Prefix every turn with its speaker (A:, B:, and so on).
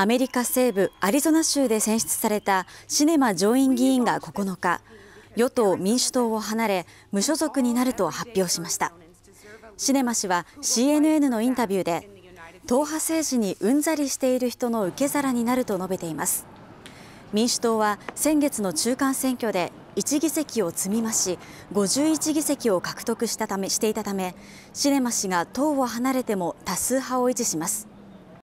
A: アメリカ西部アリゾナ州で選出されたシネマ上院議員が9日、与党・民主党を離れ、無所属になると発表しました。シネマ氏は CNN のインタビューで、党派政治にうんざりしている人の受け皿になると述べています。民主党は先月の中間選挙で1議席を積み増し、51議席を獲得したためしていたため、シネマ氏が党を離れても多数派を維持します。